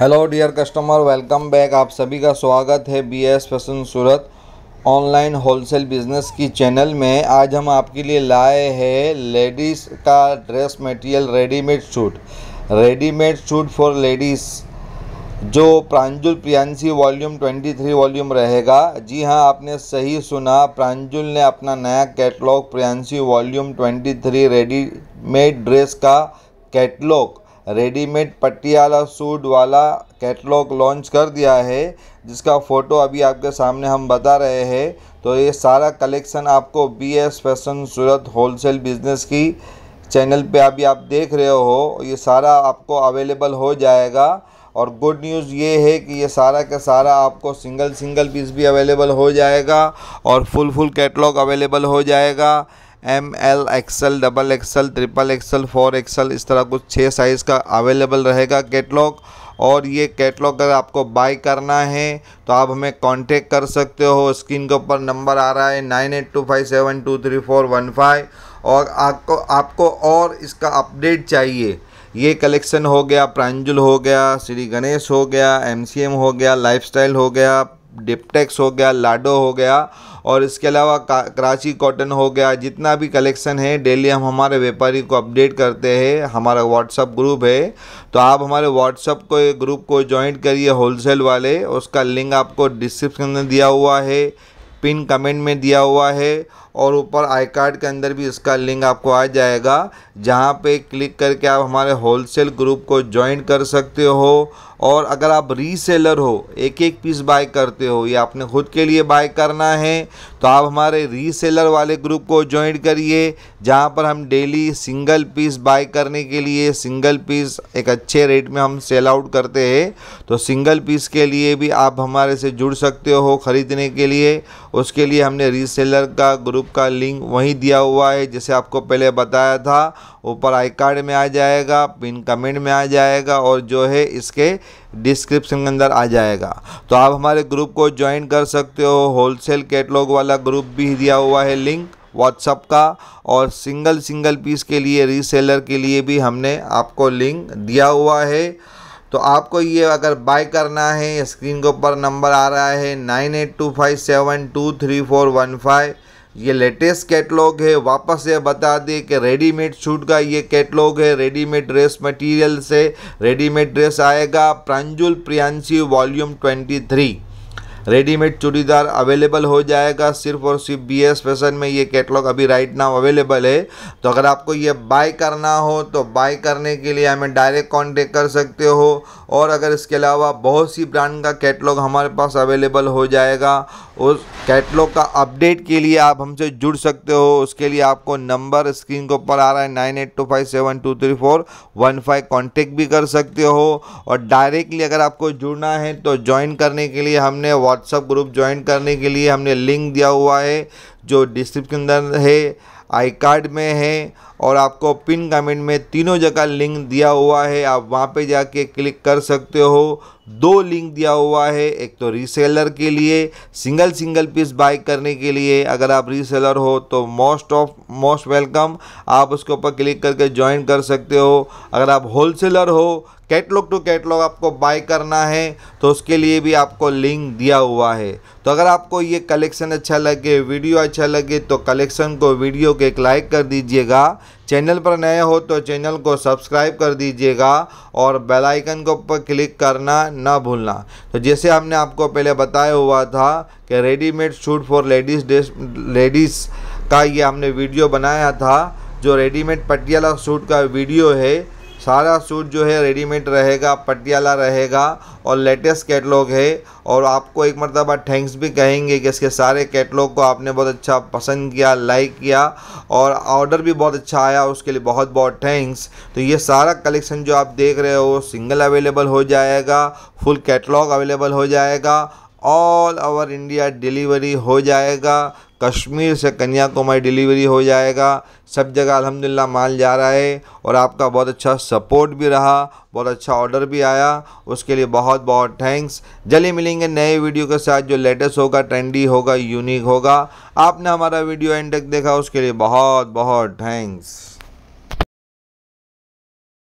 hello dear customer welcome back आप सभी का स्वागत है B S fashion Surat online wholesale business की चैनल में आज हम आपके लिए लाए हैं लेडीज़ का dress material readymade suit readymade suit for ladies जो प्रांजुल प्रियांशी वॉल्यूम 23 वॉल्यूम रहेगा जी हाँ आपने सही सुना प्रांजुल ने अपना नया catalogue Priyanshi volume twenty readymade dress का कैटलॉग रेडीमेड पटियाला सूट वाला कैटलॉग लॉन्च कर दिया है जिसका फ़ोटो अभी आपके सामने हम बता रहे हैं तो ये सारा कलेक्शन आपको B S fashion Surat wholesale business की चैनल पे अभी आप देख रहे हो ये सारा आपको अवेलेबल हो जाएगा और गुड न्यूज़ ये है कि ये सारा का सारा आपको सिंगल सिंगल पीस भी अवेलेबल हो जाएगा और फुल फुल कैटलॉग अवेलेबल हो जाएगा M L XL double XL triple XL four XL इस तरह कुछ छः साइज़ का अवेलेबल रहेगा कैटलॉग और ये कैटलॉग अगर आपको बाय करना है तो आप हमें कांटेक्ट कर सकते हो स्क्रीन के ऊपर नंबर आ रहा है nine eight two five seven two three four one five और आपको आपको और इसका अपडेट चाहिए ये कलेक्शन हो गया प्रांजुल हो गया श्री गणेश हो गया एमसीएम हो गया लाइफस्टाइल हो गया डिपटेक्स हो गया लाडो हो गया और इसके अलावा कराची कॉटन हो गया जितना भी कलेक्शन है डेली हम हमारे व्यापारी को अपडेट करते हैं हमारा व्हाट्सअप ग्रुप है तो आप हमारे व्हाट्सअप को ग्रुप को ज्वाइन करिए होलसेल वाले उसका लिंक आपको डिस्क्रिप्शन में दिया हुआ है पिन कमेंट में दिया हुआ है और ऊपर आई कार्ड के अंदर भी इसका लिंक आपको आ जाएगा जहाँ पे क्लिक करके आप हमारे होलसेल ग्रुप को ज्वाइन कर सकते हो और अगर आप रीसेलर हो एक एक पीस बाय करते हो या आपने खुद के लिए बाय करना है तो आप हमारे रीसेलर वाले ग्रुप को ज्वाइन करिए जहाँ पर हम डेली सिंगल पीस बाय करने के लिए सिंगल पीस एक अच्छे रेट में हम सेल आउट करते हैं तो सिंगल पीस के लिए भी आप हमारे से जुड़ सकते हो ख़रीदने के लिए उसके लिए हमने रीसेलर का ग्रुप यूट्यूब का लिंक वहीं दिया हुआ है जैसे आपको पहले बताया था ऊपर आई कार्ड में आ जाएगा पिन कमेंट में आ जाएगा और जो है इसके डिस्क्रिप्शन के अंदर आ जाएगा तो आप हमारे ग्रुप को ज्वाइन कर सकते हो होलसेल कैटलॉग वाला ग्रुप भी दिया हुआ है लिंक व्हाट्सअप का और सिंगल सिंगल पीस के लिए रीसेलर के लिए भी हमने आपको लिंक दिया हुआ है तो आपको ये अगर बाय करना है स्क्रीन के ऊपर नंबर आ रहा है nine eight two five seven two three four one five ये लेटेस्ट कैटलॉग है वापस ये बता दें कि रेडीमेड सूट का ये कैटलॉग है रेडीमेड ड्रेस मटेरियल से रेडीमेड ड्रेस आएगा Pranjul Priyanshi volume 23 readymade churidar available हो जाएगा सिर्फ और सिर्फ बी एस फैशन में ये कैटलॉग अभी राइट नाउ अवेलेबल है तो अगर आपको ये बाय करना हो तो बाय करने के लिए हमें डायरेक्ट कांटेक्ट कर सकते हो और अगर इसके अलावा बहुत सी ब्रांड का कैटलॉग हमारे पास अवेलेबल हो जाएगा उस कैटलॉग का अपडेट के लिए आप हमसे जुड़ सकते हो उसके लिए आपको नंबर स्क्रीन के ऊपर आ रहा है nine eight two five seven two three four one five contact भी कर सकते हो और डायरेक्टली अगर आपको जुड़ना है तो ज्वाइन करने के लिए हमने व्हाट्सअप ग्रुप ज्वाइन करने के लिए हमने लिंक दिया हुआ है जो डिस्क्रिप्शन है आई कार्ड में है और आपको पिन कमेंट में तीनों जगह लिंक दिया हुआ है आप वहाँ पे जाके क्लिक कर सकते हो दो लिंक दिया हुआ है एक तो रीसेलर के लिए सिंगल सिंगल पीस बाय करने के लिए अगर आप रीसेलर हो तो मोस्ट ऑफ मोस्ट वेलकम आप उसके ऊपर क्लिक करके ज्वाइन कर सकते हो अगर आप होलसेलर हो कैटलॉग टू कैटलॉग आपको बाय करना है तो उसके लिए भी आपको लिंक दिया हुआ है तो अगर आपको ये कलेक्शन अच्छा लगे वीडियो अच्छा लगे तो कलेक्शन को वीडियो के एक लाइक कर दीजिएगा चैनल पर नए हो तो चैनल को सब्सक्राइब कर दीजिएगा और बेल आइकन को पर क्लिक करना ना भूलना तो जैसे हमने आपको पहले बताया हुआ था कि readymade suit for ladies dress ladies का ये हमने वीडियो बनाया था जो रेडीमेड पटियाला सूट का वीडियो है सारा सूट जो है रेडीमेड रहेगा पटियाला रहेगा और लेटेस्ट कैटलॉग है और आपको एक मरतबा थैंक्स भी कहेंगे कि इसके सारे कैटलॉग को आपने बहुत अच्छा पसंद किया लाइक किया और ऑर्डर भी बहुत अच्छा आया उसके लिए बहुत बहुत थैंक्स तो ये सारा कलेक्शन जो आप देख रहे हो सिंगल अवेलेबल हो जाएगा फुल कैटलॉग अवेलेबल हो जाएगा ऑल ओवर इंडिया डिलीवरी हो जाएगा कश्मीर से कन्याकुमारी डिलीवरी हो जाएगा सब जगह अल्हम्दुलिल्लाह माल जा रहा है और आपका बहुत अच्छा सपोर्ट भी रहा बहुत अच्छा ऑर्डर भी आया उसके लिए बहुत बहुत थैंक्स जल्दी मिलेंगे नए वीडियो के साथ जो लेटेस्ट होगा ट्रेंडी होगा यूनिक होगा आपने हमारा वीडियो एंड तक देखा उसके लिए बहुत बहुत थैंक्स